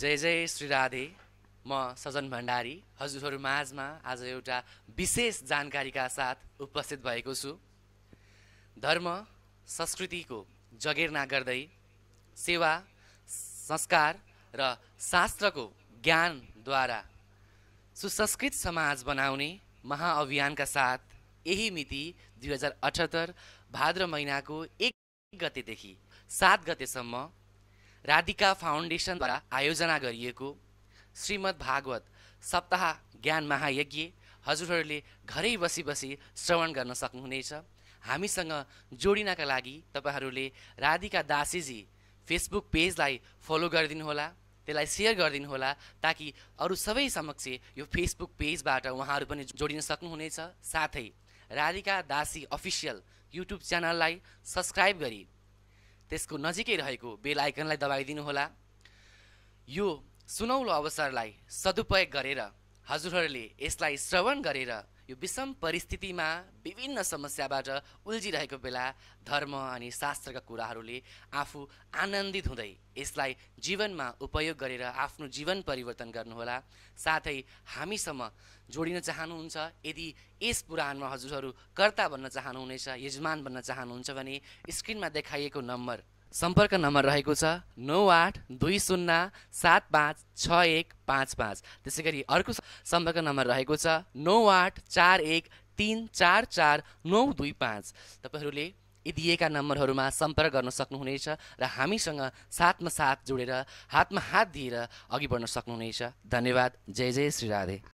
जय जय श्री राधे म सजन भण्डारी हजुरहरू माझमा आज एउटा विशेष जानकारीका साथ उपस्थित भएको छु धर्म संस्कृतिको जगेर्ना गर्दै सेवा संस्कार र शास्त्रको ज्ञानद्वारा सुसंस्कृत समाज बनाउने महाअभियानका साथ यही मिति दुई हजार अठहत्तर भाद्र महिनाको एक गतेदेखि सात गतेसम्म राधिका फाउन्डेसनद्वारा आयोजना गरिएको श्रीमद् भागवत सप्ताह ज्ञान महायज्ञ हजुरहरूले घरै बसी बसी श्रवण गर्न सक्नुहुनेछ हामीसँग जोडिनका लागि तपाईँहरूले राधिका दासीजी फेसबुक पेजलाई फलो होला त्यसलाई सेयर होला ताकि अरू सबै समक्ष यो फेसबुक पेजबाट उहाँहरू पनि जोडिन सक्नुहुनेछ साथै राधिका दासी अफिसियल युट्युब च्यानललाई सब्सक्राइब गरी त्यसको नजिकै रहेको बेल आइकनलाई दबाइदिनुहोला यो सुनौलो अवसरलाई सदुपयोग गरेर हजुरहरूले यसलाई श्रवण गरेर यो विषम परिस्थितिमा विभिन्न समस्याबाट उल्झिरहेको बेला धर्म अनि शास्त्रका कुराहरूले आफू आनन्दित हुँदै यसलाई जीवनमा उपयोग गरेर आफ्नो जीवन परिवर्तन गर्नुहोला साथै हामीसम्म जोडिन चाहनुहुन्छ यदि यस पुराणमा हजुरहरू कर्ता भन्न चाहनुहुनेछ यजमान बन्न चाहनुहुन्छ भने स्क्रिनमा देखाइएको नम्बर सम्पर्क नम्बर रहेको छ नौ आठ दुई शून्य सात पाँच छ एक पाँच पाँच त्यसै गरी अर्को सम्पर्क नम्बर रहेको छ नौ आठ चार एक तिन चार चार नौ दुई पाँच तपाईँहरूले यी दिएका नम्बरहरूमा सम्पर्क गर्न सक्नुहुनेछ र हामीसँग साथमा साथ जोडेर हातमा हात दिएर अघि बढ्न सक्नुहुनेछ धन्यवाद जय जय श्री राधे